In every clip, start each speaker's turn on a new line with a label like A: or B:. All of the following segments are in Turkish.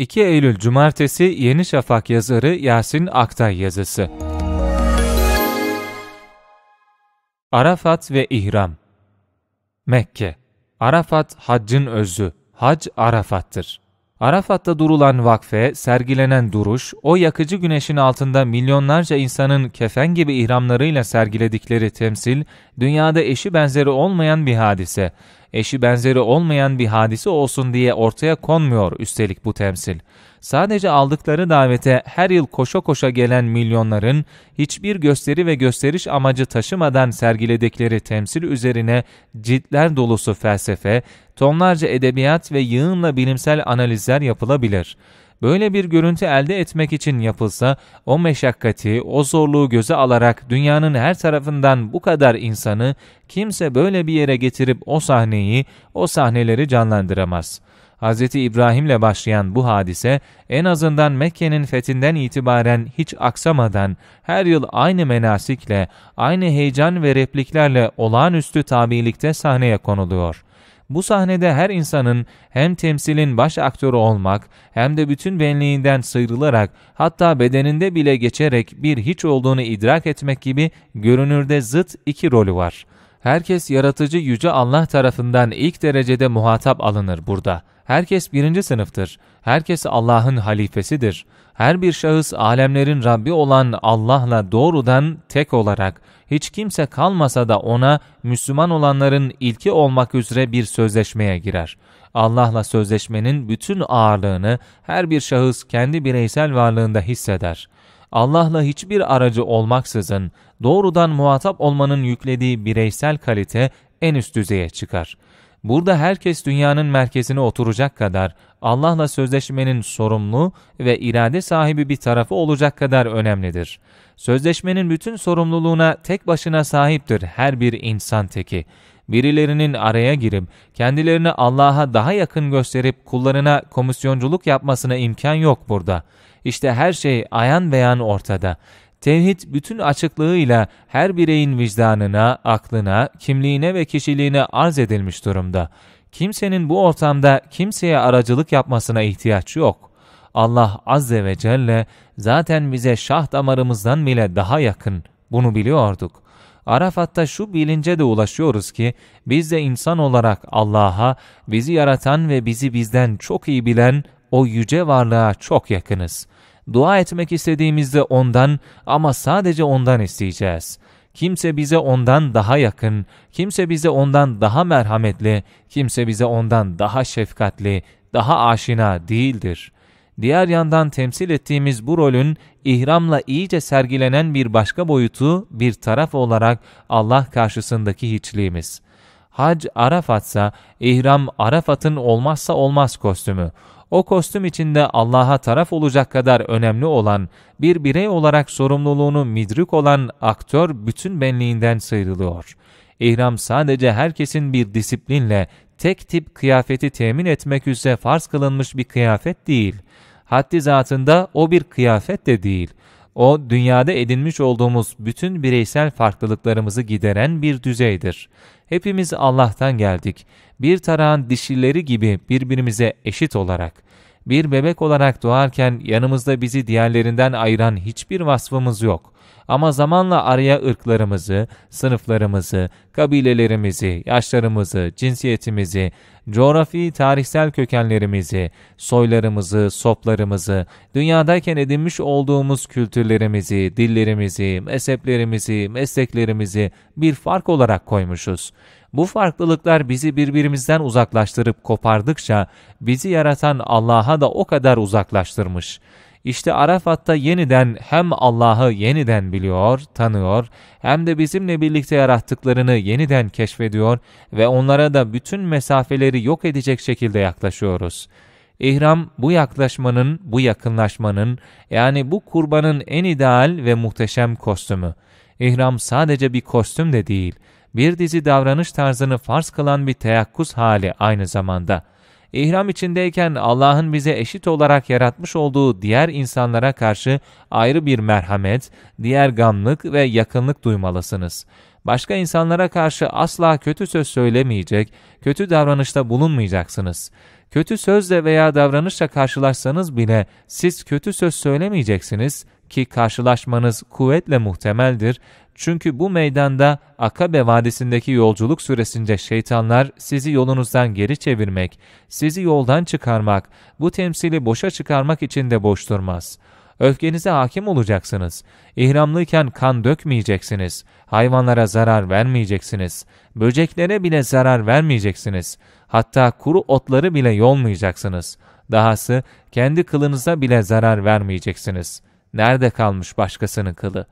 A: 2 Eylül Cumartesi Yeni Şafak yazarı Yasin Aktay yazısı. Arafat ve İhram Mekke Arafat haccın özü, hac Arafat'tır. Arafat'ta durulan vakfe, sergilenen duruş, o yakıcı güneşin altında milyonlarca insanın kefen gibi ihramlarıyla sergiledikleri temsil, dünyada eşi benzeri olmayan bir hadise eşi benzeri olmayan bir hadise olsun diye ortaya konmuyor üstelik bu temsil. Sadece aldıkları davete her yıl koşa koşa gelen milyonların hiçbir gösteri ve gösteriş amacı taşımadan sergiledikleri temsil üzerine ciltler dolusu felsefe, tonlarca edebiyat ve yığınla bilimsel analizler yapılabilir.'' böyle bir görüntü elde etmek için yapılsa o meşakkati, o zorluğu göze alarak dünyanın her tarafından bu kadar insanı kimse böyle bir yere getirip o sahneyi, o sahneleri canlandıramaz.'' Hz. İbrahim'le başlayan bu hadise en azından Mekke'nin fethinden itibaren hiç aksamadan her yıl aynı menasikle, aynı heyecan ve repliklerle olağanüstü tabilikte sahneye konuluyor. Bu sahnede her insanın hem temsilin baş aktörü olmak hem de bütün benliğinden sıyrılarak hatta bedeninde bile geçerek bir hiç olduğunu idrak etmek gibi görünürde zıt iki rolü var. Herkes yaratıcı yüce Allah tarafından ilk derecede muhatap alınır burada. Herkes birinci sınıftır. Herkes Allah'ın halifesidir. Her bir şahıs alemlerin Rabbi olan Allah'la doğrudan tek olarak, hiç kimse kalmasa da ona Müslüman olanların ilki olmak üzere bir sözleşmeye girer. Allah'la sözleşmenin bütün ağırlığını her bir şahıs kendi bireysel varlığında hisseder. Allah'la hiçbir aracı olmaksızın doğrudan muhatap olmanın yüklediği bireysel kalite en üst düzeye çıkar.'' Burada herkes dünyanın merkezine oturacak kadar Allah'la sözleşmenin sorumlu ve irade sahibi bir tarafı olacak kadar önemlidir. Sözleşmenin bütün sorumluluğuna tek başına sahiptir her bir insan teki. Birilerinin araya girip kendilerini Allah'a daha yakın gösterip kullarına komisyonculuk yapmasına imkan yok burada. İşte her şey ayan beyan ortada. Tevhid bütün açıklığıyla her bireyin vicdanına, aklına, kimliğine ve kişiliğine arz edilmiş durumda. Kimsenin bu ortamda kimseye aracılık yapmasına ihtiyaç yok. Allah Azze ve Celle zaten bize şah damarımızdan bile daha yakın. Bunu biliyorduk. Arafat'ta şu bilince de ulaşıyoruz ki biz de insan olarak Allah'a, bizi yaratan ve bizi bizden çok iyi bilen o yüce varlığa çok yakınız. Dua etmek istediğimizde ondan ama sadece ondan isteyeceğiz. Kimse bize ondan daha yakın, kimse bize ondan daha merhametli, kimse bize ondan daha şefkatli, daha aşina değildir. Diğer yandan temsil ettiğimiz bu rolün ihramla iyice sergilenen bir başka boyutu bir taraf olarak Allah karşısındaki hiçliğimiz.'' Hac Arafat'sa ihram Arafat'ın olmazsa olmaz kostümü. O kostüm içinde Allah'a taraf olacak kadar önemli olan, bir birey olarak sorumluluğunu midrük olan aktör bütün benliğinden sıyrılıyor. İhram sadece herkesin bir disiplinle tek tip kıyafeti temin etmek üzere farz kılınmış bir kıyafet değil. Haddi zatında o bir kıyafet de değil. O dünyada edinmiş olduğumuz bütün bireysel farklılıklarımızı gideren bir düzeydir. Hepimiz Allah'tan geldik. Bir tarağın dişileri gibi birbirimize eşit olarak bir bebek olarak doğarken yanımızda bizi diğerlerinden ayıran hiçbir vasfımız yok. Ama zamanla araya ırklarımızı, sınıflarımızı, kabilelerimizi, yaşlarımızı, cinsiyetimizi, coğrafi tarihsel kökenlerimizi, soylarımızı, soplarımızı, dünyadayken edinmiş olduğumuz kültürlerimizi, dillerimizi, mezheplerimizi, mesleklerimizi bir fark olarak koymuşuz.'' Bu farklılıklar bizi birbirimizden uzaklaştırıp kopardıkça bizi yaratan Allah'a da o kadar uzaklaştırmış. İşte Arafat'ta yeniden hem Allah'ı yeniden biliyor, tanıyor, hem de bizimle birlikte yarattıklarını yeniden keşfediyor ve onlara da bütün mesafeleri yok edecek şekilde yaklaşıyoruz.'' İhram bu yaklaşmanın, bu yakınlaşmanın yani bu kurbanın en ideal ve muhteşem kostümü. İhram sadece bir kostüm de değil, bir dizi davranış tarzını farz kılan bir teyakkuz hali aynı zamanda. İhram içindeyken Allah'ın bize eşit olarak yaratmış olduğu diğer insanlara karşı ayrı bir merhamet, diğer gamlık ve yakınlık duymalısınız. Başka insanlara karşı asla kötü söz söylemeyecek, kötü davranışta bulunmayacaksınız. Kötü sözle veya davranışla karşılaşsanız bile siz kötü söz söylemeyeceksiniz ki karşılaşmanız kuvvetle muhtemeldir çünkü bu meydanda Akabe Vadisi'ndeki yolculuk süresince şeytanlar sizi yolunuzdan geri çevirmek, sizi yoldan çıkarmak, bu temsili boşa çıkarmak için de boş durmaz. Öfkenize hakim olacaksınız. İhramlıyken kan dökmeyeceksiniz. Hayvanlara zarar vermeyeceksiniz. Böceklere bile zarar vermeyeceksiniz. Hatta kuru otları bile yolmayacaksınız. Dahası kendi kılınıza bile zarar vermeyeceksiniz. Nerede kalmış başkasının kılı?''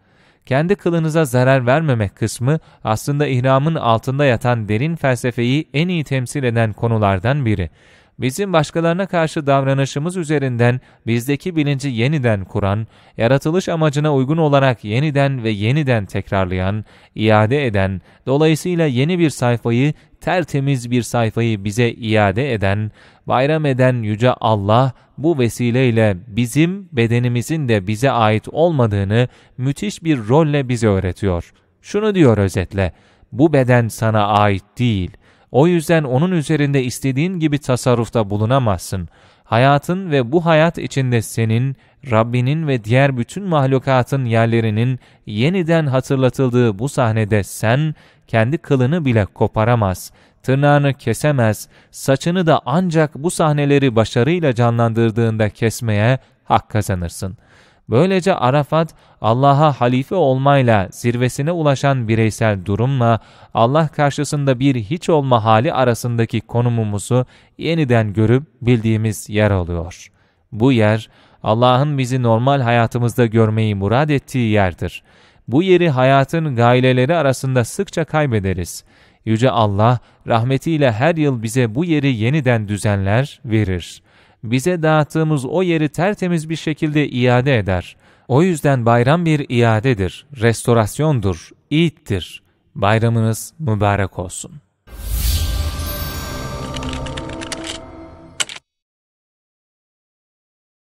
A: kendi kılınıza zarar vermemek kısmı aslında ihramın altında yatan derin felsefeyi en iyi temsil eden konulardan biri bizim başkalarına karşı davranışımız üzerinden bizdeki bilinci yeniden kuran, yaratılış amacına uygun olarak yeniden ve yeniden tekrarlayan, iade eden, dolayısıyla yeni bir sayfayı, tertemiz bir sayfayı bize iade eden, bayram eden Yüce Allah bu vesileyle bizim bedenimizin de bize ait olmadığını müthiş bir rolle bize öğretiyor. Şunu diyor özetle, bu beden sana ait değil.'' O yüzden onun üzerinde istediğin gibi tasarrufta bulunamazsın. Hayatın ve bu hayat içinde senin, Rabbinin ve diğer bütün mahlukatın yerlerinin yeniden hatırlatıldığı bu sahnede sen kendi kılını bile koparamaz, tırnağını kesemez, saçını da ancak bu sahneleri başarıyla canlandırdığında kesmeye hak kazanırsın.'' Böylece Arafat Allah'a halife olmayla zirvesine ulaşan bireysel durumla Allah karşısında bir hiç olma hali arasındaki konumumuzu yeniden görüp bildiğimiz yer oluyor. Bu yer Allah'ın bizi normal hayatımızda görmeyi murad ettiği yerdir. Bu yeri hayatın gaileleri arasında sıkça kaybederiz. Yüce Allah rahmetiyle her yıl bize bu yeri yeniden düzenler, verir.'' bize dağıttığımız o yeri tertemiz bir şekilde iade eder. O yüzden bayram bir iadedir, restorasyondur, iittir. Bayramınız mübarek olsun.''